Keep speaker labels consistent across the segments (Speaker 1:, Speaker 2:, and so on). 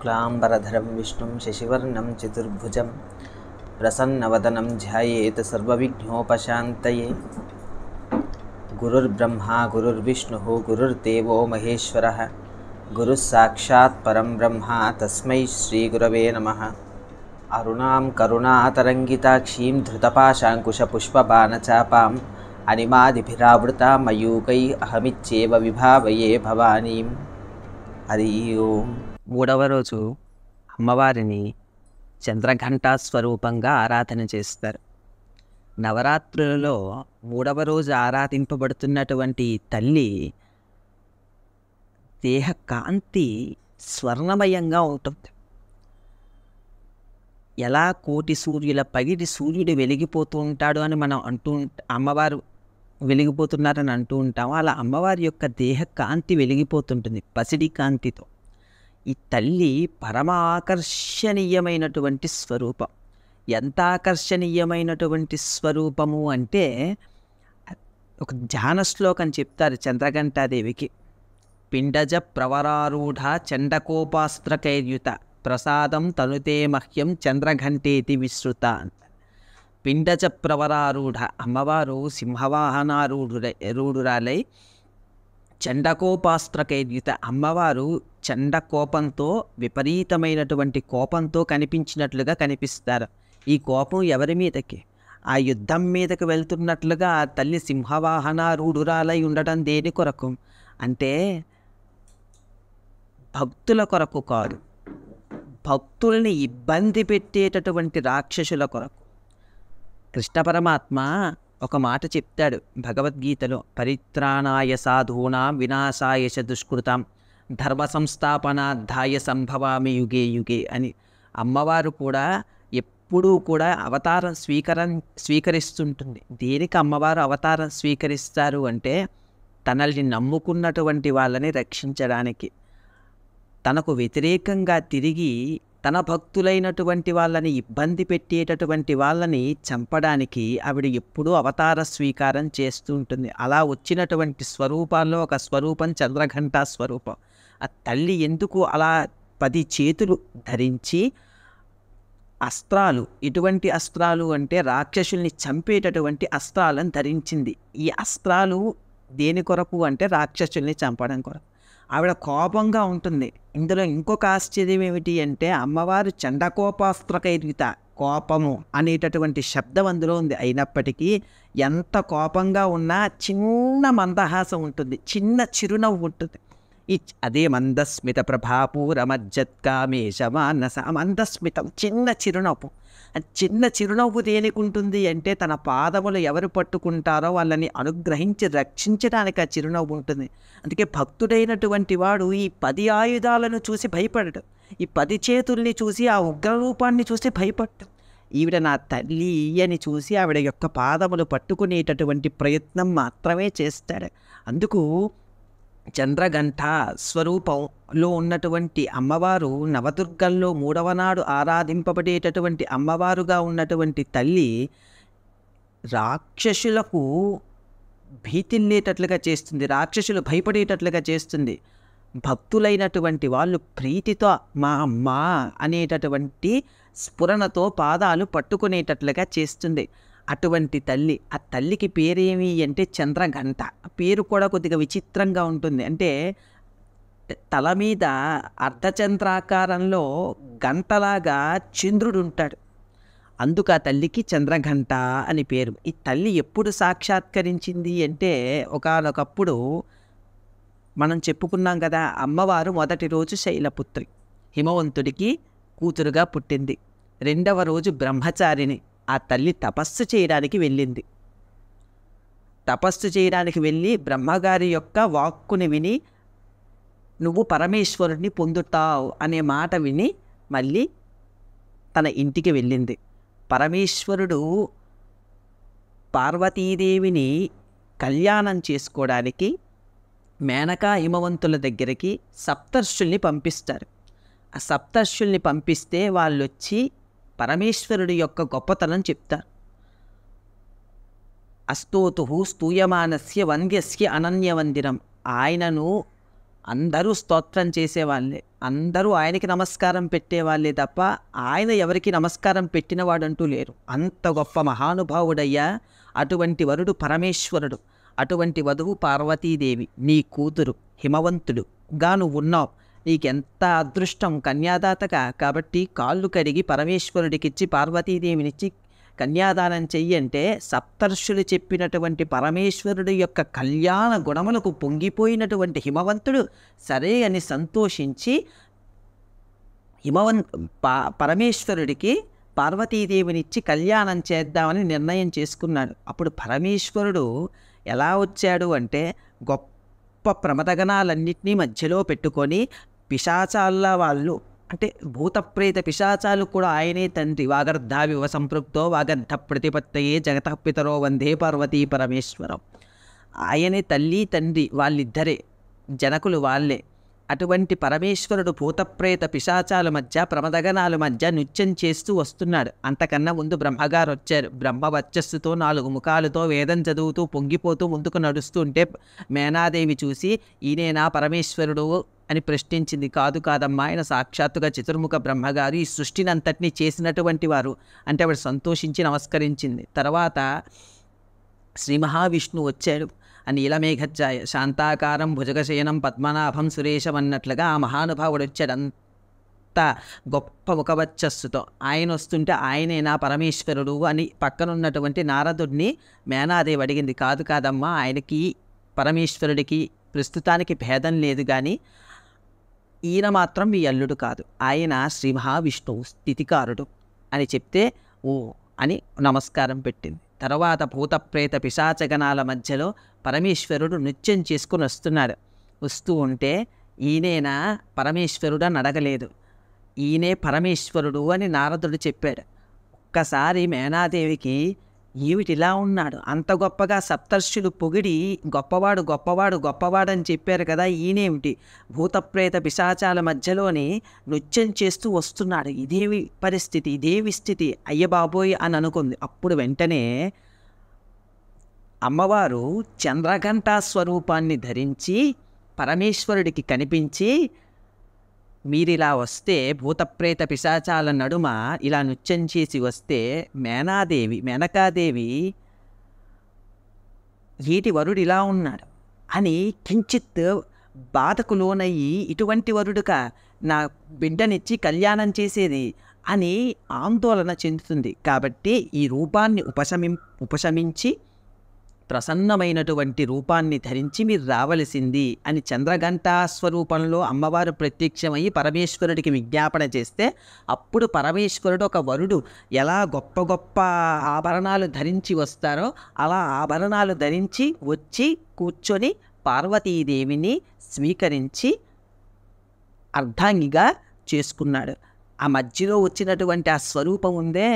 Speaker 1: शुक्लाम्बरधरं विष्णुं शशिवर्णं चतुर्भुजं प्रसन्नवदनं ध्यायेत् सर्वविघ्नोपशान्तये गुरुर्ब्रह्मा गुरुर्विष्णुः गुरुर्देवो महेश्वरः परं ब्रह्मा तस्मै श्रीगुरवे नमः अरुणां करुणातरङ्गिताक्षीं धृतपाशाङ्कुशपुष्पबाणचापाम् अनिमादिभिरावृता मयूकैः अहमित्येव विभावये भवानीं हरि ओम् మూడవ రోజు అమ్మవారిని చంద్రఘంటా స్వరూపంగా ఆరాధన చేస్తారు నవరాత్రులలో మూడవ రోజు ఆరాధింపబడుతున్నటువంటి తల్లి దేహ కాంతి స్వర్ణమయంగా ఉంటుంది ఎలా కోటి సూర్యుల పగిటి సూర్యుడు వెలిగిపోతూ ఉంటాడు అని మనం అంటూ అమ్మవారు వెలిగిపోతున్నారని అంటూ ఉంటాము అలా అమ్మవారి యొక్క దేహ కాంతి వెలిగిపోతుంటుంది పసిడి కాంతితో ఈ తల్లి పరమాకర్షణీయమైనటువంటి స్వరూపం ఎంత ఆకర్షణీయమైనటువంటి స్వరూపము అంటే ఒక ధ్యాన శ్లోకం చెప్తారు చంద్రఘంటాదేవికి పిండజ ప్రవరారూఢ చండకోపాస్త్రకైర్యుత ప్రసాదం తనుతే మహ్యం చంద్రఘంటేతి విశ్రుత పిండజ ప్రవరారూఢ అమ్మవారు సింహవాహనారూఢురై రూఢురాలై చండకోపాస్త్రకేద్యుత అమ్మవారు చండ కోపంతో విపరీతమైనటువంటి కోపంతో కనిపించినట్లుగా కనిపిస్తారు ఈ కోపం ఎవరి మీదకి ఆ యుద్ధం మీదకి వెళ్తున్నట్లుగా తల్లి సింహవాహన రూఢురాలై ఉండటం దేని కొరకు అంటే భక్తుల కొరకు కాదు భక్తుల్ని ఇబ్బంది పెట్టేటటువంటి రాక్షసుల కొరకు కృష్ణ పరమాత్మ ఒక మాట చెప్తాడు భగవద్గీతలో పరిత్రాణాయ సాధూనాం వినాశాయశ దుష్కృతాం ధర్మ ధాయ సంభవామి యుగే యుగే అని అమ్మవారు కూడా ఎప్పుడూ కూడా అవతారం స్వీకరం స్వీకరిస్తుంటుంది దేనికి అమ్మవారు అవతారం స్వీకరిస్తారు అంటే తనల్ని నమ్ముకున్నటువంటి వాళ్ళని రక్షించడానికి తనకు వ్యతిరేకంగా తిరిగి తన భక్తులైనటువంటి వాళ్ళని ఇబ్బంది పెట్టేటటువంటి వాళ్ళని చంపడానికి ఆవిడ ఎప్పుడూ అవతార స్వీకారం చేస్తూ ఉంటుంది అలా వచ్చినటువంటి స్వరూపాల్లో ఒక స్వరూపం చంద్రఘంటా స్వరూపం ఆ తల్లి ఎందుకు అలా పది చేతులు ధరించి అస్త్రాలు ఎటువంటి అస్త్రాలు అంటే రాక్షసుల్ని చంపేటటువంటి అస్త్రాలను ధరించింది ఈ అస్త్రాలు దేని కొరకు అంటే రాక్షసుల్ని చంపడం కొరకు ఆవిడ కోపంగా ఉంటుంది ఇందులో ఇంకొక ఆశ్చర్యం ఏమిటి అంటే అమ్మవారు చండకోపాస్త్రకైర్విత కోపము అనేటటువంటి శబ్దం అందులో ఉంది అయినప్పటికీ ఎంత కోపంగా ఉన్నా చిన్న మందహాసం ఉంటుంది చిన్న చిరునవ్వు ఉంటుంది ఈ అదే మందస్మిత ప్రభాపూర మజ్జత్కామేశమానస మందస్మితం చిన్న చిరునవ్వు చిన్న చిరునవ్వు దేనికుంటుంది అంటే తన పాదములు ఎవరు పట్టుకుంటారో వాళ్ళని అనుగ్రహించి రక్షించడానికి ఆ చిరునవ్వు ఉంటుంది అందుకే భక్తుడైనటువంటి వాడు ఈ పది ఆయుధాలను చూసి భయపడడు ఈ పది చేతుల్ని చూసి ఆ ఉగ్రరూపాన్ని చూసి భయపడ్డు ఈవిడ నా తల్లి అని చూసి ఆవిడ యొక్క పాదములు పట్టుకునేటటువంటి ప్రయత్నం మాత్రమే చేస్తాడు అందుకు చంద్రగంట స్వరూపంలో ఉన్నటువంటి అమ్మవారు నవదుర్గల్లో మూడవ నాడు ఆరాధింపబడేటటువంటి అమ్మవారుగా ఉన్నటువంటి తల్లి రాక్షసులకు భీతిల్లేటట్లుగా చేస్తుంది రాక్షసులు భయపడేటట్లుగా చేస్తుంది భక్తులైనటువంటి వాళ్ళు ప్రీతితో మా అమ్మ అనేటటువంటి స్ఫురణతో పాదాలు పట్టుకునేటట్లుగా చేస్తుంది అటువంటి తల్లి ఆ తల్లికి పేరేమి అంటే చంద్రఘంట పేరు కూడా కొద్దిగా విచిత్రంగా ఉంటుంది అంటే తల మీద అర్ధచంద్రాకారంలో గంటలాగా చంద్రుడు ఉంటాడు అందుకు ఆ తల్లికి చంద్రఘంట అని పేరు ఈ తల్లి ఎప్పుడు సాక్షాత్కరించింది అంటే ఒకనొకప్పుడు మనం చెప్పుకున్నాం కదా అమ్మవారు మొదటి రోజు శైలపుత్రి హిమవంతుడికి కూతురుగా పుట్టింది రెండవ రోజు బ్రహ్మచారిని ఆ తల్లి తపస్సు చేయడానికి వెళ్ళింది తపస్సు చేయడానికి వెళ్ళి బ్రహ్మగారి యొక్క వాక్కుని విని నువ్వు పరమేశ్వరుడిని పొందుతావు అనే మాట విని మళ్ళీ తన ఇంటికి వెళ్ళింది పరమేశ్వరుడు పార్వతీదేవిని కళ్యాణం చేసుకోవడానికి మేనకా హిమవంతుల దగ్గరికి సప్తర్షుల్ని పంపిస్తారు ఆ సప్తర్షుల్ని పంపిస్తే వాళ్ళు వచ్చి పరమేశ్వరుడి యొక్క గొప్పతనం చెప్తారు అస్తోతు స్తూయమానస్య వంద్యస్య అనన్యవందిరం ఆయనను అందరూ స్తోత్రం చేసేవాళ్ళే అందరూ ఆయనకి నమస్కారం పెట్టేవాళ్ళే తప్ప ఆయన ఎవరికి నమస్కారం పెట్టినవాడంటూ లేరు అంత గొప్ప మహానుభావుడయ్యా అటువంటి వరుడు పరమేశ్వరుడు అటువంటి వధువు పార్వతీదేవి నీ కూతురు హిమవంతుడుగా నువ్వు ఉన్నావు నీకెంత అదృష్టం కన్యాదాతక కాబట్టి కాళ్ళు కడిగి పరమేశ్వరుడికిచ్చి పార్వతీదేవినిచ్చి కన్యాదానం చెయ్యి అంటే సప్తర్షులు చెప్పినటువంటి పరమేశ్వరుడు యొక్క కళ్యాణ గుణములకు పొంగిపోయినటువంటి హిమవంతుడు సరే అని సంతోషించి హిమవన్ పా పరమేశ్వరుడికి పార్వతీదేవినిచ్చి కళ్యాణం చేద్దామని నిర్ణయం చేసుకున్నాడు అప్పుడు పరమేశ్వరుడు ఎలా వచ్చాడు అంటే గొప్ప ప్రమదగణాలన్నింటినీ మధ్యలో పెట్టుకొని పిశాచాల వాళ్ళు అంటే భూతప్రేత పిశాచాలు కూడా ఆయనే తండ్రి వాగర్ధావివ సంపృప్తో వాగర్ధ ప్రతిపత్తయే జగతపితరో వందే పార్వతీ పరమేశ్వరం ఆయనే తల్లి తండ్రి వాళ్ళిద్దరే జనకులు వాళ్ళే అటువంటి పరమేశ్వరుడు భూతప్రేత పిశాచాల మధ్య ప్రమదగనాల మధ్య నృత్యం చేస్తూ వస్తున్నాడు అంతకన్నా ముందు బ్రహ్మగారు వచ్చారు బ్రహ్మ వర్చస్సుతో నాలుగు ముఖాలతో వేదం చదువుతూ పొంగిపోతూ ముందుకు నడుస్తుంటే మేనాదేవి చూసి ఈయనేనా పరమేశ్వరుడు అని ప్రశ్నించింది కాదు కాదమ్మా ఆయన సాక్షాత్తుగా చతుర్ముఖ బ్రహ్మగారు ఈ సృష్టిని అంతటినీ చేసినటువంటి వారు అంటే ఆవిడ సంతోషించి నమస్కరించింది తర్వాత శ్రీ మహావిష్ణువు వచ్చాడు అని ఇలమేఘఛాయ శాంతాకారం భుజగశయనం పద్మనాభం సురేశం అన్నట్లుగా ఆ మహానుభావుడు వచ్చాడు అంత గొప్ప ముఖవచ్చస్సుతో ఆయన వస్తుంటే ఆయనే నా పరమేశ్వరుడు అని పక్కనున్నటువంటి నారదుడిని మేనాదేవి అడిగింది కాదు కాదమ్మా ఆయనకి పరమేశ్వరుడికి ప్రస్తుతానికి భేదం లేదు కానీ ఈయన మాత్రం మీ అల్లుడు కాదు ఆయన శ్రీ మహావిష్ణువు స్థితికారుడు అని చెప్తే ఓ అని నమస్కారం పెట్టింది తర్వాత భూతప్రేత పిశాచగణాల మధ్యలో పరమేశ్వరుడు నృత్యం చేసుకుని వస్తున్నాడు వస్తూ ఉంటే ఈయనేనా పరమేశ్వరుడు అని అడగలేదు ఈయనే పరమేశ్వరుడు అని నారదుడు చెప్పాడు ఒక్కసారి మేనాదేవికి ఏమిటిలా ఉన్నాడు అంత గొప్పగా సప్తర్షులు పొగిడి గొప్పవాడు గొప్పవాడు గొప్పవాడని చెప్పారు కదా ఈయనేమిటి భూతప్రేత పిశాచాల మధ్యలోనే నృత్యం చేస్తూ వస్తున్నాడు ఇదేవి పరిస్థితి ఇదేవి స్థితి అయ్యబాబోయ్ అని అనుకుంది అప్పుడు వెంటనే అమ్మవారు చంద్రఘంటా స్వరూపాన్ని ధరించి పరమేశ్వరుడికి కనిపించి మీరిలా వస్తే భూతప్రేత పిశాచాల నడుమ ఇలా నృత్యం చేసి వస్తే మేనాదేవి మేనకాదేవి ఏటి వరుడు ఇలా ఉన్నాడు అని కించిత్ బాధకు లోనయ్యి ఇటువంటి వరుడుక నా బిడ్డనిచ్చి కళ్యాణం చేసేది అని ఆందోళన చెందుతుంది కాబట్టి ఈ రూపాన్ని ఉపశమి ఉపశమించి ప్రసన్నమైనటువంటి రూపాన్ని ధరించి మీరు రావలసింది అని చంద్రఘంటా స్వరూపంలో అమ్మవారు ప్రత్యక్షమై పరమేశ్వరుడికి విజ్ఞాపన చేస్తే అప్పుడు పరమేశ్వరుడు ఒక వరుడు ఎలా గొప్ప గొప్ప ఆభరణాలు ధరించి వస్తారో అలా ఆభరణాలు ధరించి వచ్చి కూర్చొని పార్వతీదేవిని స్వీకరించి అర్ధాంగిగా చేసుకున్నాడు ఆ మధ్యలో వచ్చినటువంటి ఆ స్వరూపం ఉందే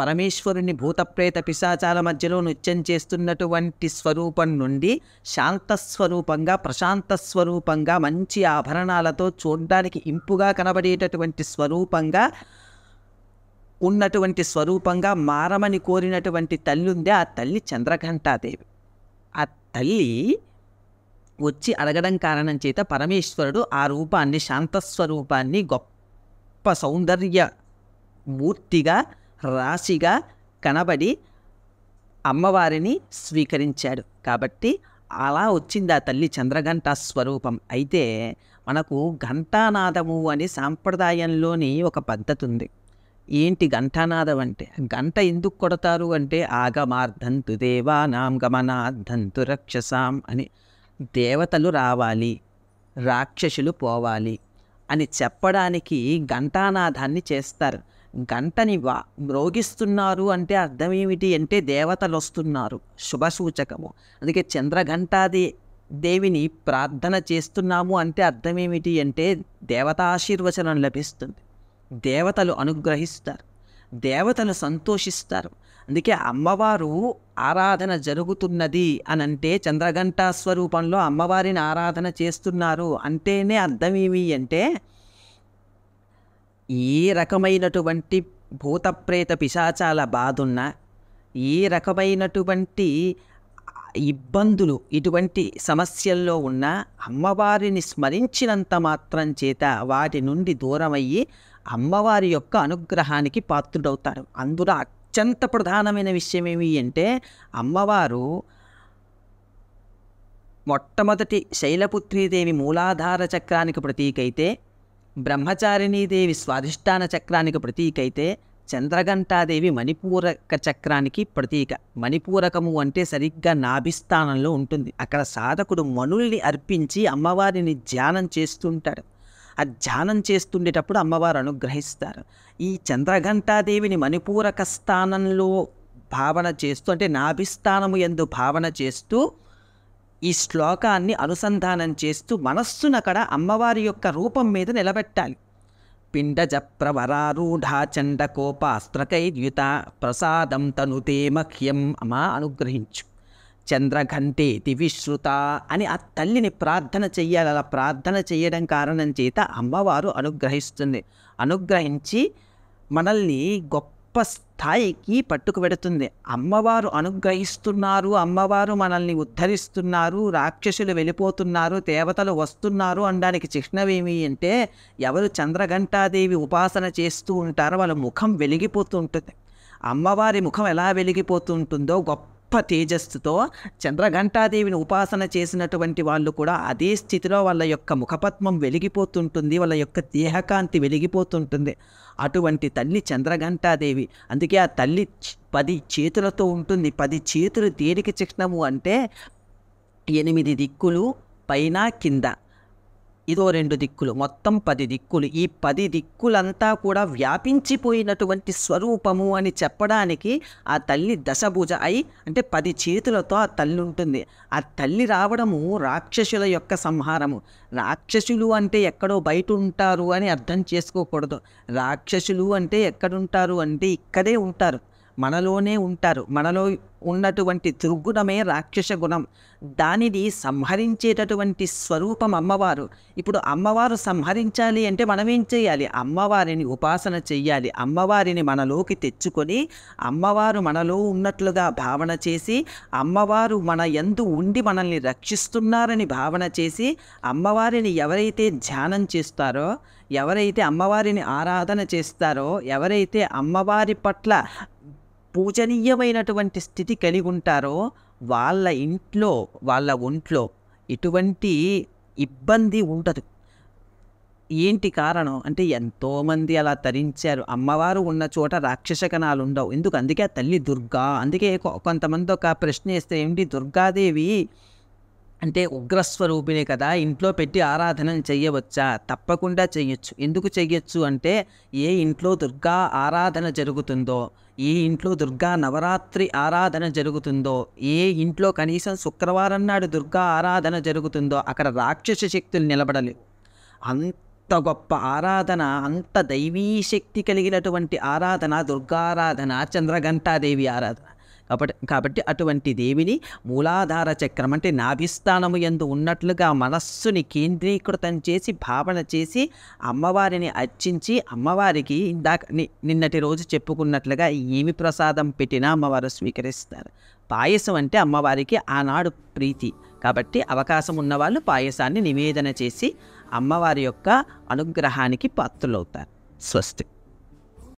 Speaker 1: పరమేశ్వరుని భూతప్రేత పిశాచాల మధ్యలో నృత్యం చేస్తున్నటువంటి స్వరూపం నుండి శాంత స్వరూపంగా ప్రశాంత స్వరూపంగా మంచి ఆభరణాలతో చూడడానికి ఇంపుగా కనబడేటటువంటి స్వరూపంగా ఉన్నటువంటి స్వరూపంగా మారమని కోరినటువంటి తల్లి ఉంది ఆ తల్లి చంద్రఘంటాదేవి ఆ తల్లి వచ్చి అడగడం కారణం చేత పరమేశ్వరుడు ఆ రూపాన్ని శాంతస్వరూపాన్ని గొప్ప సౌందర్య మూర్తిగా రాశిగా కనబడి అమ్మవారిని స్వీకరించాడు కాబట్టి అలా వచ్చింది ఆ తల్లి చంద్రఘంట స్వరూపం అయితే మనకు ఘంటానాదము అనే సాంప్రదాయంలోని ఒక పద్ధతి ఉంది ఏంటి ఘంటానాదం అంటే గంట ఎందుకు కొడతారు అంటే ఆగమార్ధంతు దేవానాం గమనార్ధంతు రక్షసాం అని దేవతలు రావాలి రాక్షసులు పోవాలి అని చెప్పడానికి ఘంటానాదాన్ని చేస్తారు గంటని వా మ్రోగిస్తున్నారు అంటే అర్థం ఏమిటి అంటే దేవతలు వస్తున్నారు శుభసూచకము అందుకే చంద్రఘంటాది దేవిని ప్రార్థన చేస్తున్నాము అంటే అర్థం ఏమిటి అంటే దేవతాశీర్వచనం లభిస్తుంది దేవతలు అనుగ్రహిస్తారు దేవతలు సంతోషిస్తారు అందుకే అమ్మవారు ఆరాధన జరుగుతున్నది అని అంటే చంద్రఘంటా స్వరూపంలో అమ్మవారిని ఆరాధన చేస్తున్నారు అంటేనే అర్థం ఏమి అంటే ఈ రకమైనటువంటి భూతప్రేత పిశాచాల బాధున్నా ఈ రకమైనటువంటి ఇబ్బందులు ఇటువంటి సమస్యల్లో ఉన్న అమ్మవారిని స్మరించినంత మాత్రం చేత వాటి నుండి దూరమయ్యి అమ్మవారి యొక్క అనుగ్రహానికి పాత్రుడవుతారు అందులో అత్యంత ప్రధానమైన విషయం ఏమి అంటే అమ్మవారు మొట్టమొదటి శైలపుత్రీదేవి మూలాధార చక్రానికి ప్రతీకైతే బ్రహ్మచారిణీదేవి స్వాధిష్టాన చక్రానికి ప్రతీక అయితే చంద్రఘంటాదేవి మణిపూరక చక్రానికి ప్రతీక మణిపూరకము అంటే సరిగ్గా నాభిస్థానంలో ఉంటుంది అక్కడ సాధకుడు మనుల్ని అర్పించి అమ్మవారిని ధ్యానం చేస్తుంటాడు ఆ ధ్యానం చేస్తుండేటప్పుడు అమ్మవారు అనుగ్రహిస్తారు ఈ చంద్రఘంటాదేవిని మణిపూరక స్థానంలో భావన చేస్తూ అంటే నాభిస్థానము ఎందు భావన చేస్తూ ఈ శ్లోకాన్ని అనుసంధానం చేస్తూ మనస్సునక్కడ అమ్మవారి యొక్క రూపం మీద నిలబెట్టాలి పిండజ ప్రవరారూఢా ప్రసాదం తనుతే మహ్యం అమా అనుగ్రహించు చంద్రఘంటే దివిశ్రుత అని ఆ తల్లిని ప్రార్థన చెయ్యాలి అలా ప్రార్థన చేయడం కారణం చేత అమ్మవారు అనుగ్రహిస్తుంది అనుగ్రహించి మనల్ని గొప్ప గొప్ప స్థాయికి పట్టుకు పెడుతుంది అమ్మవారు అనుగ్రహిస్తున్నారు అమ్మవారు మనల్ని ఉద్ధరిస్తున్నారు రాక్షసులు వెళ్ళిపోతున్నారు దేవతలు వస్తున్నారు అనడానికి చిహ్నవేమి అంటే ఎవరు చంద్రఘంటాదేవి ఉపాసన చేస్తూ ఉంటారో వాళ్ళ ముఖం వెలిగిపోతూ ఉంటుంది అమ్మవారి ముఖం ఎలా వెలిగిపోతూ ఉంటుందో గొప్ప గొప్ప తేజస్సుతో చంద్రఘంటాదేవిని ఉపాసన చేసినటువంటి వాళ్ళు కూడా అదే స్థితిలో వాళ్ళ యొక్క ముఖపద్మం వెలిగిపోతుంటుంది వాళ్ళ యొక్క దేహకాంతి వెలిగిపోతుంటుంది అటువంటి తల్లి చంద్రఘంటాదేవి అందుకే ఆ తల్లి పది చేతులతో ఉంటుంది పది చేతులు దేనికి చిహ్నము అంటే ఎనిమిది దిక్కులు పైన కింద ఇదో రెండు దిక్కులు మొత్తం పది దిక్కులు ఈ పది దిక్కులంతా కూడా వ్యాపించిపోయినటువంటి స్వరూపము అని చెప్పడానికి ఆ తల్లి దశభుజ అయి అంటే పది చేతులతో ఆ తల్లి ఉంటుంది ఆ తల్లి రావడము రాక్షసుల యొక్క సంహారము రాక్షసులు అంటే ఎక్కడో బయట ఉంటారు అని అర్థం చేసుకోకూడదు రాక్షసులు అంటే ఎక్కడుంటారు అంటే ఇక్కడే ఉంటారు మనలోనే ఉంటారు మనలో ఉన్నటువంటి దుర్గుణమే రాక్షస గుణం దానిని సంహరించేటటువంటి స్వరూపం అమ్మవారు ఇప్పుడు అమ్మవారు సంహరించాలి అంటే మనం ఏం చేయాలి అమ్మవారిని ఉపాసన చెయ్యాలి అమ్మవారిని మనలోకి తెచ్చుకొని అమ్మవారు మనలో ఉన్నట్లుగా భావన చేసి అమ్మవారు మన ఎందు ఉండి మనల్ని రక్షిస్తున్నారని భావన చేసి అమ్మవారిని ఎవరైతే ధ్యానం చేస్తారో ఎవరైతే అమ్మవారిని ఆరాధన చేస్తారో ఎవరైతే అమ్మవారి పట్ల పూజనీయమైనటువంటి స్థితి కలిగి ఉంటారో వాళ్ళ ఇంట్లో వాళ్ళ ఒంట్లో ఎటువంటి ఇబ్బంది ఉండదు ఏంటి కారణం అంటే ఎంతోమంది అలా తరించారు అమ్మవారు ఉన్న చోట రాక్షస కణాలు ఉండవు ఎందుకు అందుకే తల్లి దుర్గా అందుకే కొంతమంది ఒక ప్రశ్న వేస్తే ఏంటి దుర్గాదేవి అంటే ఉగ్రస్వరూపిణి కదా ఇంట్లో పెట్టి ఆరాధన చెయ్యవచ్చా తప్పకుండా చెయ్యొచ్చు ఎందుకు చెయ్యొచ్చు అంటే ఏ ఇంట్లో దుర్గా ఆరాధన జరుగుతుందో ఏ ఇంట్లో దుర్గా నవరాత్రి ఆరాధన జరుగుతుందో ఏ ఇంట్లో కనీసం శుక్రవారం నాడు దుర్గా ఆరాధన జరుగుతుందో అక్కడ రాక్షస శక్తులు నిలబడలేవు అంత గొప్ప ఆరాధన అంత దైవీ శక్తి కలిగినటువంటి ఆరాధన దుర్గారాధన చంద్రఘంటాదేవి ఆరాధన కాబట్టి అటువంటి దేవిని మూలాధార చక్రం అంటే నాభిస్థానము ఎందు ఉన్నట్లుగా మనస్సుని కేంద్రీకృతం చేసి భావన చేసి అమ్మవారిని అర్చించి అమ్మవారికి ఇందాక నిన్నటి రోజు చెప్పుకున్నట్లుగా ఏమి ప్రసాదం పెట్టినా అమ్మవారు స్వీకరిస్తారు పాయసం అంటే అమ్మవారికి ఆనాడు ప్రీతి కాబట్టి అవకాశం ఉన్నవాళ్ళు పాయసాన్ని నివేదన చేసి అమ్మవారి యొక్క అనుగ్రహానికి పాత్రులవుతారు స్వస్తి